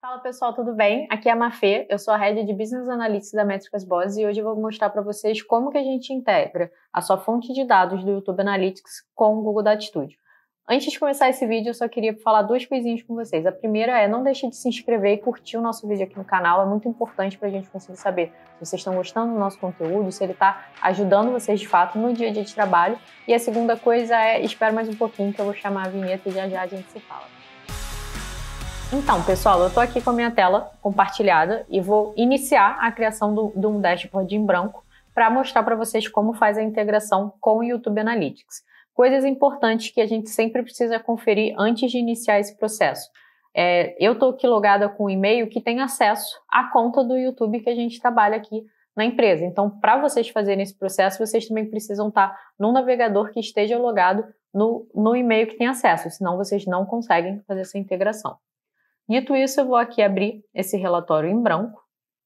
Fala pessoal, tudo bem? Aqui é a Mafê, eu sou a Head de Business Analytics da Métricas Boss e hoje eu vou mostrar para vocês como que a gente integra a sua fonte de dados do YouTube Analytics com o Google Data Studio. Antes de começar esse vídeo, eu só queria falar duas coisinhas com vocês. A primeira é não deixe de se inscrever e curtir o nosso vídeo aqui no canal, é muito importante para a gente conseguir saber se vocês estão gostando do nosso conteúdo, se ele está ajudando vocês de fato no dia a dia de trabalho. E a segunda coisa é, espera mais um pouquinho que eu vou chamar a vinheta e já já a gente se fala. Então, pessoal, eu estou aqui com a minha tela compartilhada e vou iniciar a criação do, de um dashboard em branco para mostrar para vocês como faz a integração com o YouTube Analytics. Coisas importantes que a gente sempre precisa conferir antes de iniciar esse processo. É, eu estou aqui logada com o um e-mail que tem acesso à conta do YouTube que a gente trabalha aqui na empresa. Então, para vocês fazerem esse processo, vocês também precisam estar tá num navegador que esteja logado no, no e-mail que tem acesso, senão vocês não conseguem fazer essa integração. Dito isso, eu vou aqui abrir esse relatório em branco,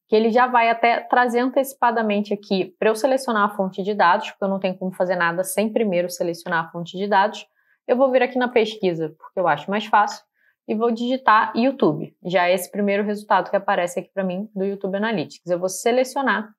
que ele já vai até trazer antecipadamente aqui para eu selecionar a fonte de dados, porque eu não tenho como fazer nada sem primeiro selecionar a fonte de dados. Eu vou vir aqui na pesquisa, porque eu acho mais fácil, e vou digitar YouTube. Já é esse primeiro resultado que aparece aqui para mim do YouTube Analytics. Eu vou selecionar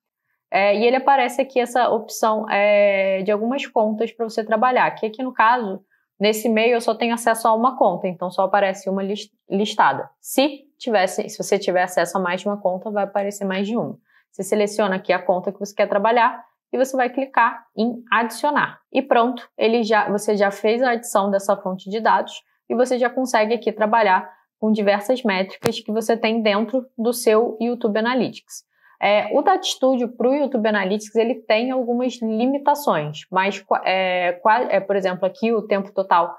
é, e ele aparece aqui essa opção é, de algumas contas para você trabalhar, que aqui no caso Nesse e-mail eu só tenho acesso a uma conta, então só aparece uma listada. Se tivesse, se você tiver acesso a mais de uma conta, vai aparecer mais de uma. Você seleciona aqui a conta que você quer trabalhar e você vai clicar em adicionar. E pronto, ele já, você já fez a adição dessa fonte de dados e você já consegue aqui trabalhar com diversas métricas que você tem dentro do seu YouTube Analytics. É, o Data Studio para o YouTube Analytics ele tem algumas limitações, mas, é, é, por exemplo, aqui o tempo total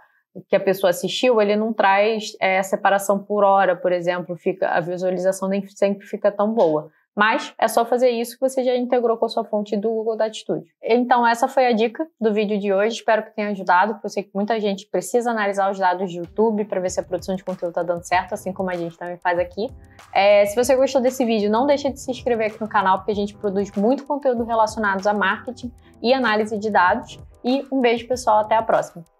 que a pessoa assistiu, ele não traz é, separação por hora, por exemplo, fica a visualização nem sempre fica tão boa. Mas é só fazer isso que você já integrou com a sua fonte do Google da Atitude. Então, essa foi a dica do vídeo de hoje. Espero que tenha ajudado, porque eu sei que muita gente precisa analisar os dados do YouTube para ver se a produção de conteúdo está dando certo, assim como a gente também faz aqui. É, se você gostou desse vídeo, não deixe de se inscrever aqui no canal, porque a gente produz muito conteúdo relacionado a marketing e análise de dados. E um beijo, pessoal. Até a próxima.